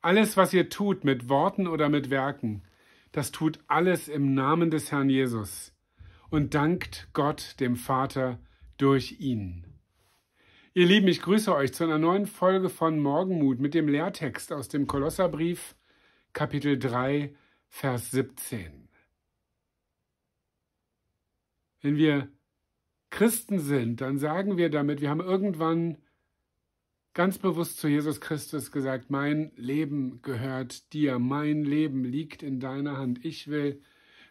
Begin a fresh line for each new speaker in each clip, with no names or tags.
Alles, was ihr tut, mit Worten oder mit Werken, das tut alles im Namen des Herrn Jesus und dankt Gott, dem Vater, durch ihn. Ihr Lieben, ich grüße euch zu einer neuen Folge von Morgenmut mit dem Lehrtext aus dem Kolosserbrief, Kapitel 3, Vers 17. Wenn wir Christen sind, dann sagen wir damit, wir haben irgendwann ganz bewusst zu Jesus Christus gesagt, mein Leben gehört dir, mein Leben liegt in deiner Hand, ich will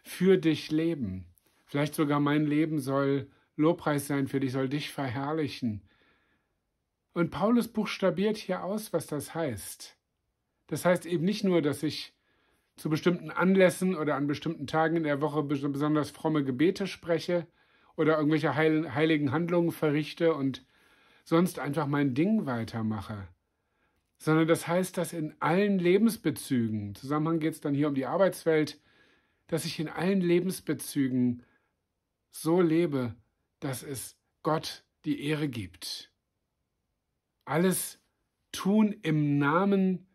für dich leben. Vielleicht sogar mein Leben soll Lobpreis sein für dich, soll dich verherrlichen. Und Paulus buchstabiert hier aus, was das heißt. Das heißt eben nicht nur, dass ich zu bestimmten Anlässen oder an bestimmten Tagen in der Woche besonders fromme Gebete spreche oder irgendwelche heiligen Handlungen verrichte und sonst einfach mein Ding weitermache. Sondern das heißt, dass in allen Lebensbezügen, im Zusammenhang geht es dann hier um die Arbeitswelt, dass ich in allen Lebensbezügen so lebe, dass es Gott die Ehre gibt. Alles tun im Namen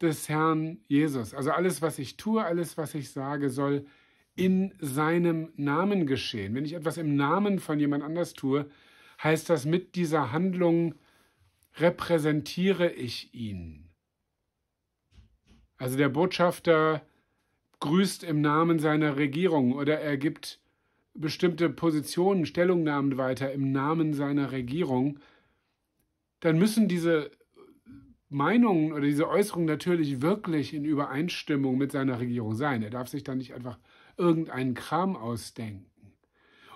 des Herrn Jesus. Also alles, was ich tue, alles, was ich sage, soll in seinem Namen geschehen. Wenn ich etwas im Namen von jemand anders tue, heißt das, mit dieser Handlung repräsentiere ich ihn. Also der Botschafter grüßt im Namen seiner Regierung oder er gibt bestimmte Positionen, Stellungnahmen weiter im Namen seiner Regierung, dann müssen diese Meinungen oder diese Äußerungen natürlich wirklich in Übereinstimmung mit seiner Regierung sein. Er darf sich dann nicht einfach irgendeinen Kram ausdenken.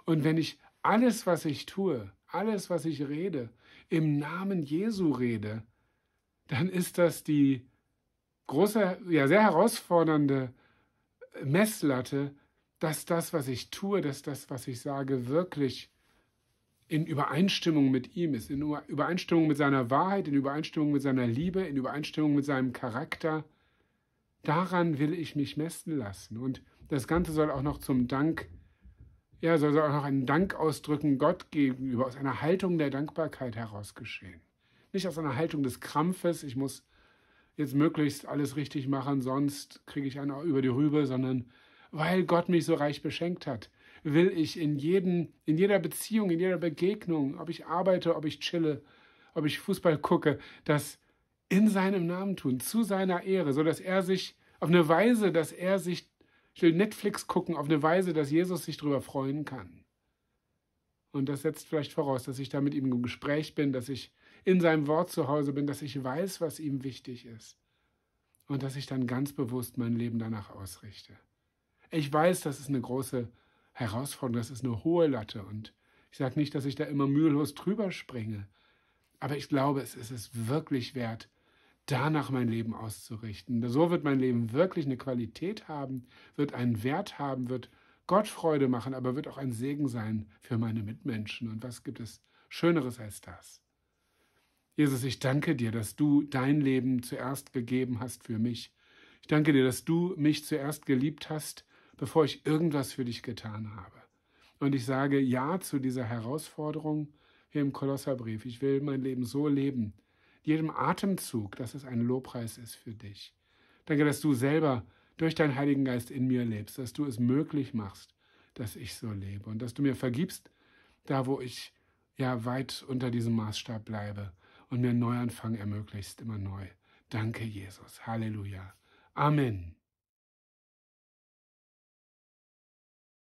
Und wenn ich alles, was ich tue, alles, was ich rede, im Namen Jesu rede, dann ist das die große, ja sehr herausfordernde Messlatte, dass das, was ich tue, dass das, was ich sage, wirklich in Übereinstimmung mit ihm ist, in Übereinstimmung mit seiner Wahrheit, in Übereinstimmung mit seiner Liebe, in Übereinstimmung mit seinem Charakter. Daran will ich mich messen lassen. Und das Ganze soll auch noch zum Dank ja, soll auch noch einen Dank ausdrücken Gott gegenüber, aus einer Haltung der Dankbarkeit heraus geschehen. Nicht aus einer Haltung des Krampfes, ich muss jetzt möglichst alles richtig machen, sonst kriege ich einen auch über die Rübe, sondern weil Gott mich so reich beschenkt hat, will ich in, jeden, in jeder Beziehung, in jeder Begegnung, ob ich arbeite, ob ich chille, ob ich Fußball gucke, das in seinem Namen tun, zu seiner Ehre, sodass er sich auf eine Weise, dass er sich ich will Netflix gucken auf eine Weise, dass Jesus sich darüber freuen kann. Und das setzt vielleicht voraus, dass ich da mit ihm im Gespräch bin, dass ich in seinem Wort zu Hause bin, dass ich weiß, was ihm wichtig ist. Und dass ich dann ganz bewusst mein Leben danach ausrichte. Ich weiß, das ist eine große Herausforderung, das ist eine hohe Latte. Und ich sage nicht, dass ich da immer mühelos drüber springe. Aber ich glaube, es ist es wirklich wert, danach mein Leben auszurichten. So wird mein Leben wirklich eine Qualität haben, wird einen Wert haben, wird Gott Freude machen, aber wird auch ein Segen sein für meine Mitmenschen. Und was gibt es Schöneres als das? Jesus, ich danke dir, dass du dein Leben zuerst gegeben hast für mich. Ich danke dir, dass du mich zuerst geliebt hast, bevor ich irgendwas für dich getan habe. Und ich sage Ja zu dieser Herausforderung hier im Kolosserbrief. Ich will mein Leben so leben, jedem Atemzug, dass es ein Lobpreis ist für dich. Danke, dass du selber durch deinen Heiligen Geist in mir lebst, dass du es möglich machst, dass ich so lebe und dass du mir vergibst, da wo ich ja weit unter diesem Maßstab bleibe und mir einen Neuanfang ermöglichst, immer neu. Danke, Jesus. Halleluja. Amen.